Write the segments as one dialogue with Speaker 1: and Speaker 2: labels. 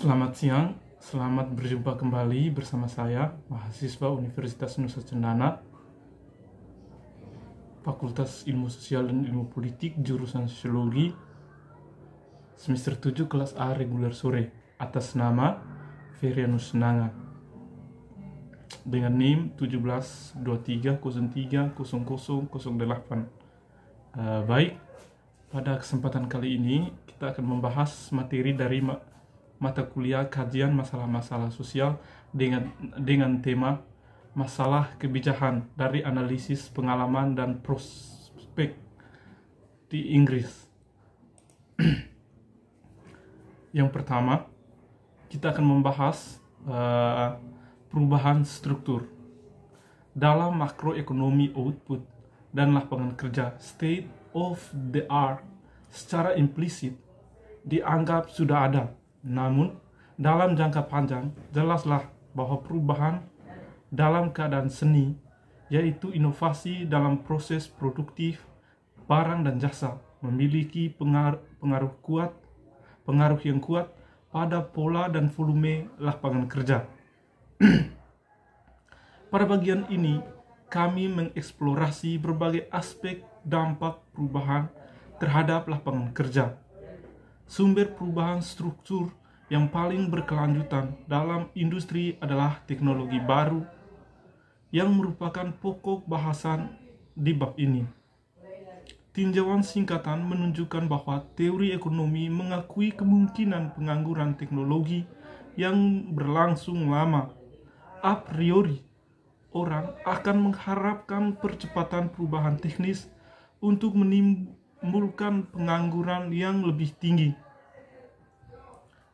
Speaker 1: Selamat siang, selamat berjumpa kembali bersama saya, mahasiswa Universitas Nusa Cendana, Fakultas Ilmu Sosial dan Ilmu Politik, jurusan Sosiologi, semester 7 kelas A reguler sore, atas nama Ferianus Senanga, dengan NIM 1723030008. Uh, eh, baik, pada kesempatan kali ini kita akan membahas materi dari ma mata kuliah kajian masalah-masalah sosial dengan dengan tema masalah kebijakan dari analisis pengalaman dan prospek di Inggris. Yang pertama, kita akan membahas uh, perubahan struktur dalam makroekonomi output dan lapangan kerja state of the art secara implisit dianggap sudah ada namun, dalam jangka panjang, jelaslah bahwa perubahan dalam keadaan seni, yaitu inovasi dalam proses produktif barang dan jasa, memiliki pengaruh, pengaruh kuat, pengaruh yang kuat pada pola dan volume lapangan kerja. pada bagian ini, kami mengeksplorasi berbagai aspek dampak perubahan terhadap lapangan kerja Sumber perubahan struktur yang paling berkelanjutan dalam industri adalah teknologi baru yang merupakan pokok bahasan di bab ini. Tinjauan singkatan menunjukkan bahwa teori ekonomi mengakui kemungkinan pengangguran teknologi yang berlangsung lama. A priori, orang akan mengharapkan percepatan perubahan teknis untuk menimbulkan menimbulkan pengangguran yang lebih tinggi.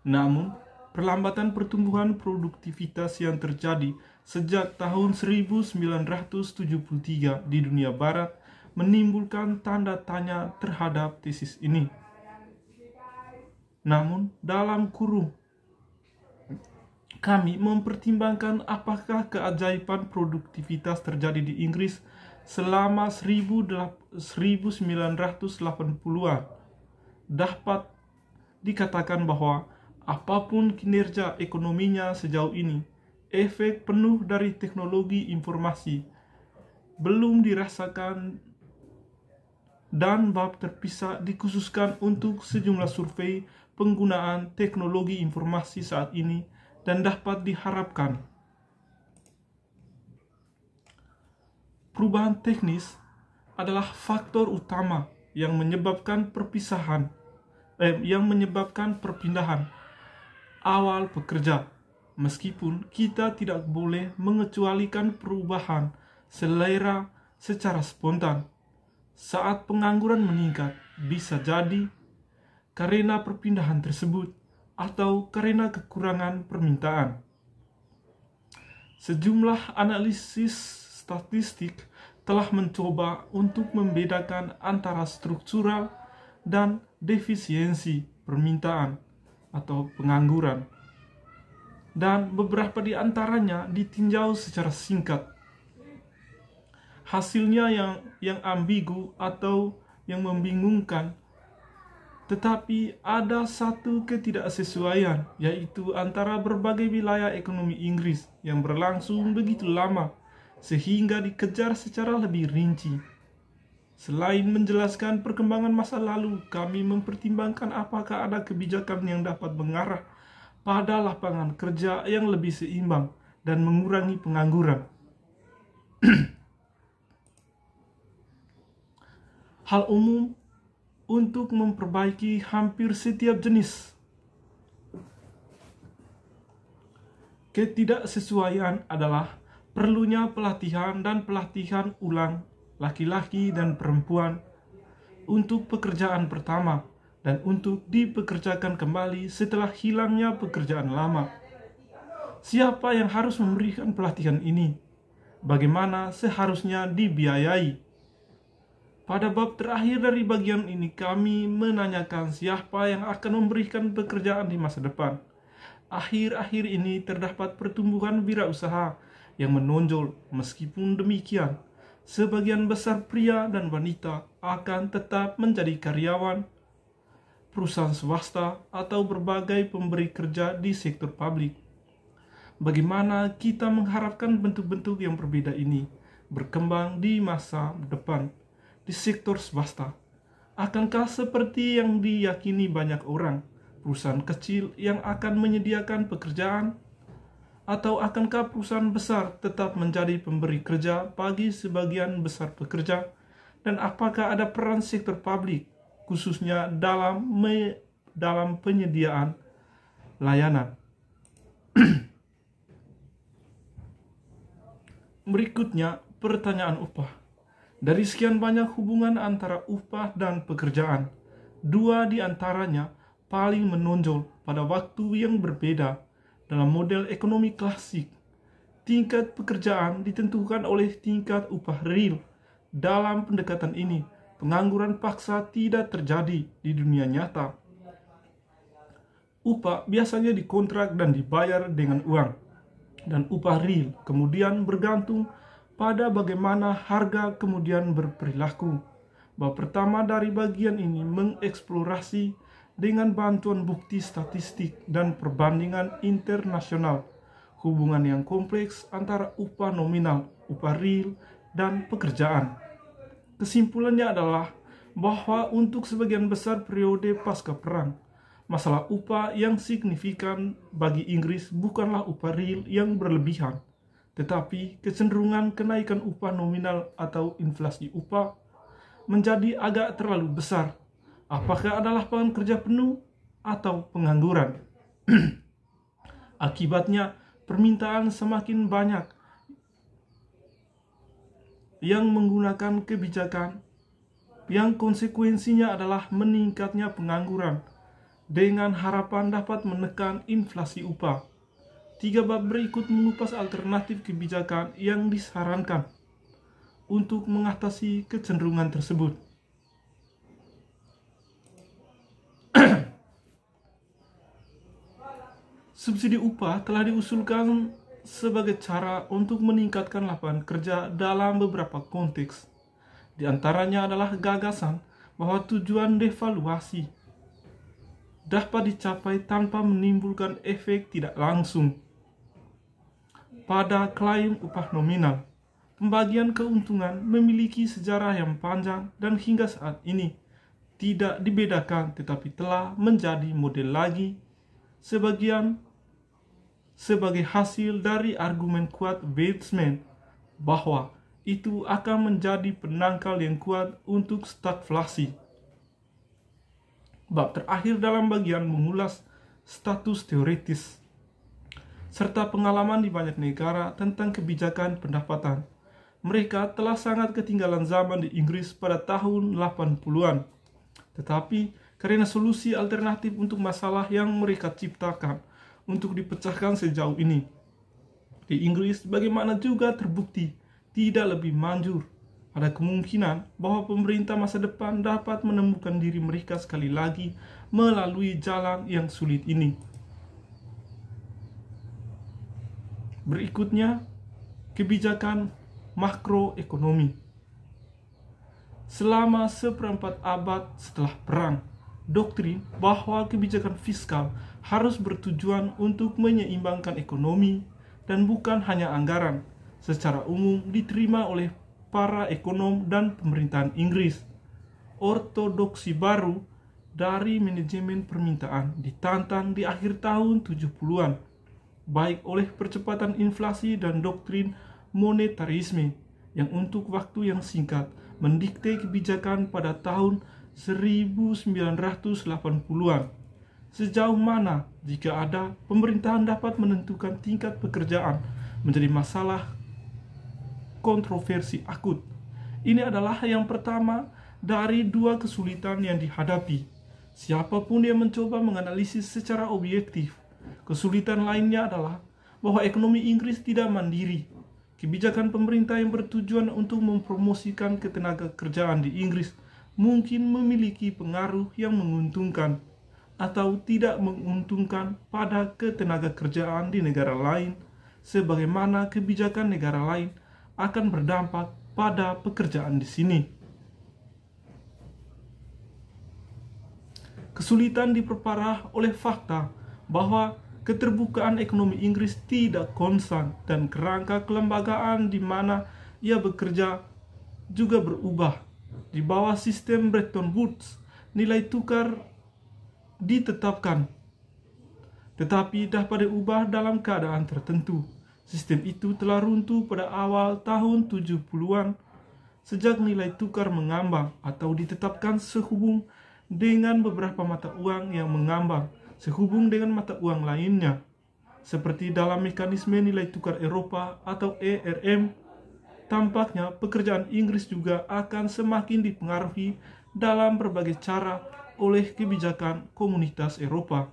Speaker 1: Namun, perlambatan pertumbuhan produktivitas yang terjadi sejak tahun 1973 di dunia barat menimbulkan tanda tanya terhadap tesis ini. Namun, dalam kurung kami mempertimbangkan apakah keajaiban produktivitas terjadi di Inggris selama 1980-an. Dapat dikatakan bahwa apapun kinerja ekonominya sejauh ini, efek penuh dari teknologi informasi belum dirasakan dan bab terpisah dikhususkan untuk sejumlah survei penggunaan teknologi informasi saat ini dan dapat diharapkan. Perubahan teknis adalah faktor utama yang menyebabkan perpisahan, eh, yang menyebabkan perpindahan awal pekerja. Meskipun kita tidak boleh mengecualikan perubahan selera secara spontan saat pengangguran meningkat, bisa jadi karena perpindahan tersebut atau karena kekurangan permintaan. Sejumlah analisis statistik telah mencoba untuk membedakan antara struktural dan defisiensi permintaan atau pengangguran. Dan beberapa di antaranya ditinjau secara singkat. Hasilnya yang yang ambigu atau yang membingungkan tetapi ada satu ketidaksesuaian, yaitu antara berbagai wilayah ekonomi Inggris yang berlangsung begitu lama, sehingga dikejar secara lebih rinci. Selain menjelaskan perkembangan masa lalu, kami mempertimbangkan apakah ada kebijakan yang dapat mengarah pada lapangan kerja yang lebih seimbang dan mengurangi pengangguran. Hal umum untuk memperbaiki hampir setiap jenis ketidaksesuaian adalah perlunya pelatihan dan pelatihan ulang laki-laki dan perempuan untuk pekerjaan pertama dan untuk dipekerjakan kembali setelah hilangnya pekerjaan lama. Siapa yang harus memberikan pelatihan ini? Bagaimana seharusnya dibiayai? Pada bab terakhir dari bagian ini, kami menanyakan siapa yang akan memberikan pekerjaan di masa depan. Akhir-akhir ini terdapat pertumbuhan wirausaha yang menonjol. Meskipun demikian, sebagian besar pria dan wanita akan tetap menjadi karyawan perusahaan swasta atau berbagai pemberi kerja di sektor publik. Bagaimana kita mengharapkan bentuk-bentuk yang berbeda ini berkembang di masa depan? di sektor swasta. Akankah seperti yang diyakini banyak orang, perusahaan kecil yang akan menyediakan pekerjaan? Atau akankah perusahaan besar tetap menjadi pemberi kerja bagi sebagian besar pekerja? Dan apakah ada peran sektor publik, khususnya dalam me dalam penyediaan layanan? Berikutnya, pertanyaan upah dari sekian banyak hubungan antara upah dan pekerjaan, dua di antaranya paling menonjol pada waktu yang berbeda dalam model ekonomi klasik. Tingkat pekerjaan ditentukan oleh tingkat upah real. Dalam pendekatan ini, pengangguran paksa tidak terjadi di dunia nyata. Upah biasanya dikontrak dan dibayar dengan uang, dan upah real kemudian bergantung pada bagaimana harga kemudian berperilaku. Bab pertama dari bagian ini mengeksplorasi dengan bantuan bukti statistik dan perbandingan internasional hubungan yang kompleks antara upah nominal, upah real, dan pekerjaan. Kesimpulannya adalah bahwa untuk sebagian besar periode pasca perang, masalah upah yang signifikan bagi Inggris bukanlah upah real yang berlebihan, tetapi kecenderungan kenaikan upah nominal atau inflasi upah menjadi agak terlalu besar. Apakah adalah lapangan kerja penuh atau pengangguran? Akibatnya, permintaan semakin banyak yang menggunakan kebijakan yang konsekuensinya adalah meningkatnya pengangguran dengan harapan dapat menekan inflasi upah. Tiga bab berikut mengupas alternatif kebijakan yang disarankan untuk mengatasi kecenderungan tersebut. Subsidi upah telah diusulkan sebagai cara untuk meningkatkan lapangan kerja dalam beberapa konteks. Di antaranya adalah gagasan bahwa tujuan devaluasi dapat dicapai tanpa menimbulkan efek tidak langsung pada klaim upah nominal. Pembagian keuntungan memiliki sejarah yang panjang dan hingga saat ini tidak dibedakan tetapi telah menjadi model lagi sebagian sebagai hasil dari argumen kuat Batesman bahwa itu akan menjadi penangkal yang kuat untuk stagflasi. Bab terakhir dalam bagian mengulas status teoritis serta pengalaman di banyak negara tentang kebijakan pendapatan. Mereka telah sangat ketinggalan zaman di Inggris pada tahun 80-an. Tetapi karena solusi alternatif untuk masalah yang mereka ciptakan untuk dipecahkan sejauh ini. Di Inggris bagaimana juga terbukti tidak lebih manjur. Ada kemungkinan bahwa pemerintah masa depan dapat menemukan diri mereka sekali lagi melalui jalan yang sulit ini. Berikutnya, kebijakan makroekonomi. Selama seperempat abad setelah perang, doktrin bahwa kebijakan fiskal harus bertujuan untuk menyeimbangkan ekonomi dan bukan hanya anggaran, secara umum diterima oleh para ekonom dan pemerintahan Inggris. Ortodoksi baru dari manajemen permintaan ditantang di akhir tahun 70-an baik oleh percepatan inflasi dan doktrin monetarisme yang untuk waktu yang singkat mendikte kebijakan pada tahun 1980-an. Sejauh mana jika ada pemerintahan dapat menentukan tingkat pekerjaan menjadi masalah kontroversi akut. Ini adalah yang pertama dari dua kesulitan yang dihadapi. Siapapun yang mencoba menganalisis secara objektif Kesulitan lainnya adalah bahwa ekonomi Inggris tidak mandiri. Kebijakan pemerintah yang bertujuan untuk mempromosikan ketenaga kerjaan di Inggris mungkin memiliki pengaruh yang menguntungkan atau tidak menguntungkan pada ketenaga kerjaan di negara lain, sebagaimana kebijakan negara lain akan berdampak pada pekerjaan di sini. Kesulitan diperparah oleh fakta bahwa keterbukaan ekonomi Inggris tidak konstan dan kerangka kelembagaan di mana ia bekerja juga berubah. Di bawah sistem Bretton Woods, nilai tukar ditetapkan, tetapi dah pada ubah dalam keadaan tertentu. Sistem itu telah runtuh pada awal tahun 70-an sejak nilai tukar mengambang atau ditetapkan sehubung dengan beberapa mata uang yang mengambang sehubung dengan mata uang lainnya, seperti dalam mekanisme nilai tukar Eropa atau ERM. Tampaknya pekerjaan Inggris juga akan semakin dipengaruhi dalam berbagai cara oleh kebijakan komunitas Eropa.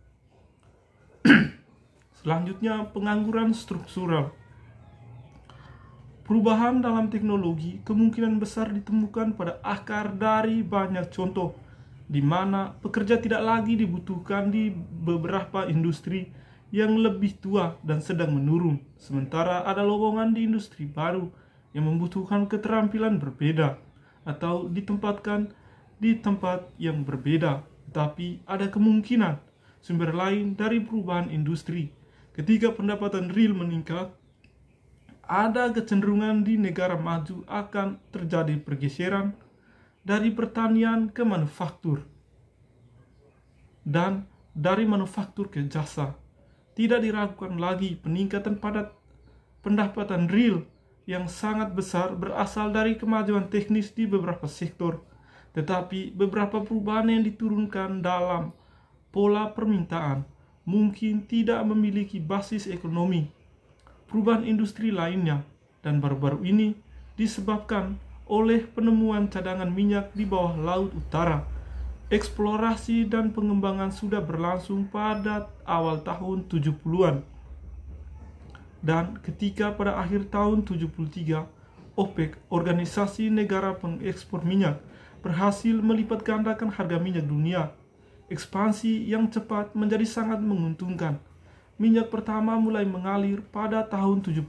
Speaker 1: Selanjutnya, pengangguran struktural. Perubahan dalam teknologi kemungkinan besar ditemukan pada akar dari banyak contoh, di mana pekerja tidak lagi dibutuhkan di beberapa industri yang lebih tua dan sedang menurun, sementara ada lowongan di industri baru yang membutuhkan keterampilan berbeda atau ditempatkan di tempat yang berbeda. Tetapi ada kemungkinan sumber lain dari perubahan industri. Ketika pendapatan real meningkat, ada kecenderungan di negara maju akan terjadi pergeseran dari pertanian ke manufaktur dan dari manufaktur ke jasa. Tidak diragukan lagi peningkatan padat pendapatan real yang sangat besar berasal dari kemajuan teknis di beberapa sektor. Tetapi beberapa perubahan yang diturunkan dalam pola permintaan mungkin tidak memiliki basis ekonomi perubahan industri lainnya dan baru-baru ini disebabkan oleh penemuan cadangan minyak di bawah laut utara. Eksplorasi dan pengembangan sudah berlangsung pada awal tahun 70-an. Dan ketika pada akhir tahun 73, OPEC, organisasi negara pengekspor minyak, berhasil melipatgandakan harga minyak dunia. Ekspansi yang cepat menjadi sangat menguntungkan minyak pertama mulai mengalir pada tahun 75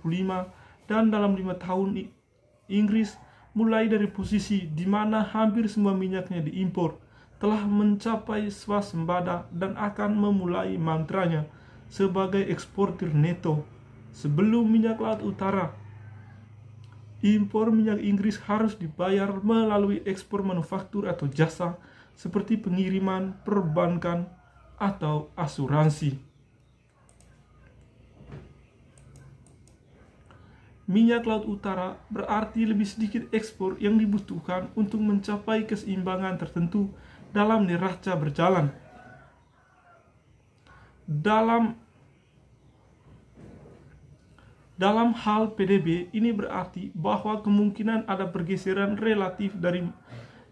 Speaker 1: dan dalam lima tahun Inggris mulai dari posisi di mana hampir semua minyaknya diimpor telah mencapai swasembada dan akan memulai mantranya sebagai eksportir neto sebelum minyak laut utara impor minyak Inggris harus dibayar melalui ekspor manufaktur atau jasa seperti pengiriman, perbankan, atau asuransi. minyak laut utara berarti lebih sedikit ekspor yang dibutuhkan untuk mencapai keseimbangan tertentu dalam neraca berjalan. Dalam dalam hal PDB ini berarti bahwa kemungkinan ada pergeseran relatif dari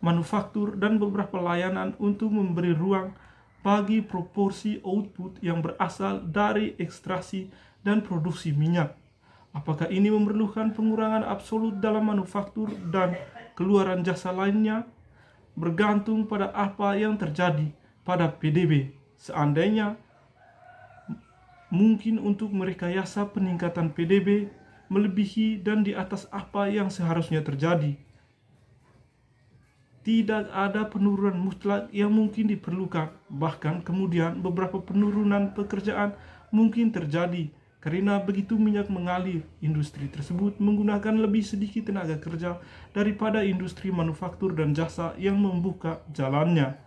Speaker 1: manufaktur dan beberapa layanan untuk memberi ruang bagi proporsi output yang berasal dari ekstraksi dan produksi minyak. Apakah ini memerlukan pengurangan absolut dalam manufaktur dan keluaran jasa lainnya? Bergantung pada apa yang terjadi pada PDB. Seandainya mungkin untuk merekayasa peningkatan PDB melebihi dan di atas apa yang seharusnya terjadi. Tidak ada penurunan mutlak yang mungkin diperlukan, bahkan kemudian beberapa penurunan pekerjaan mungkin terjadi karena begitu minyak mengalir, industri tersebut menggunakan lebih sedikit tenaga kerja daripada industri manufaktur dan jasa yang membuka jalannya.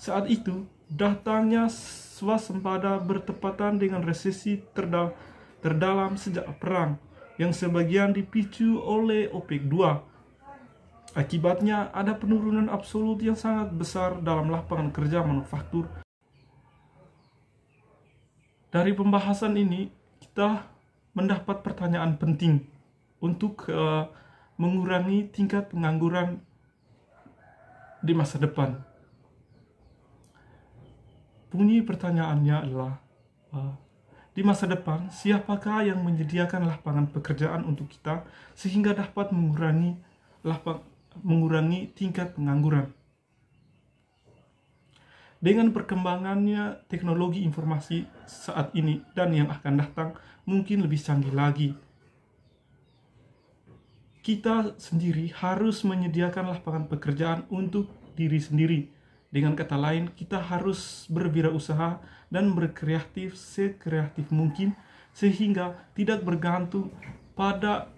Speaker 1: Saat itu, datangnya swasembada bertepatan dengan resesi terdal terdalam sejak perang yang sebagian dipicu oleh OPEC 2. Akibatnya, ada penurunan absolut yang sangat besar dalam lapangan kerja manufaktur. Dari pembahasan ini, kita mendapat pertanyaan penting untuk uh, mengurangi tingkat pengangguran di masa depan. Bunyi pertanyaannya adalah, uh, di masa depan, siapakah yang menyediakan lapangan pekerjaan untuk kita sehingga dapat mengurangi lapang, mengurangi tingkat pengangguran? Dengan perkembangannya teknologi informasi saat ini dan yang akan datang mungkin lebih canggih lagi. Kita sendiri harus menyediakan lapangan pekerjaan untuk diri sendiri. Dengan kata lain, kita harus berwirausaha dan berkreatif sekreatif mungkin sehingga tidak bergantung pada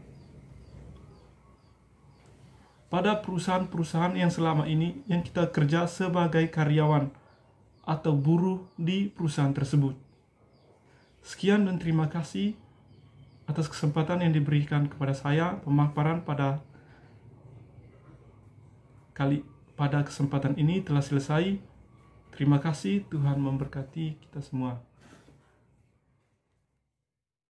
Speaker 1: pada perusahaan-perusahaan yang selama ini yang kita kerja sebagai karyawan atau buruh di perusahaan tersebut. Sekian dan terima kasih atas kesempatan yang diberikan kepada saya pemaparan pada kali pada kesempatan ini telah selesai. Terima kasih Tuhan memberkati kita semua.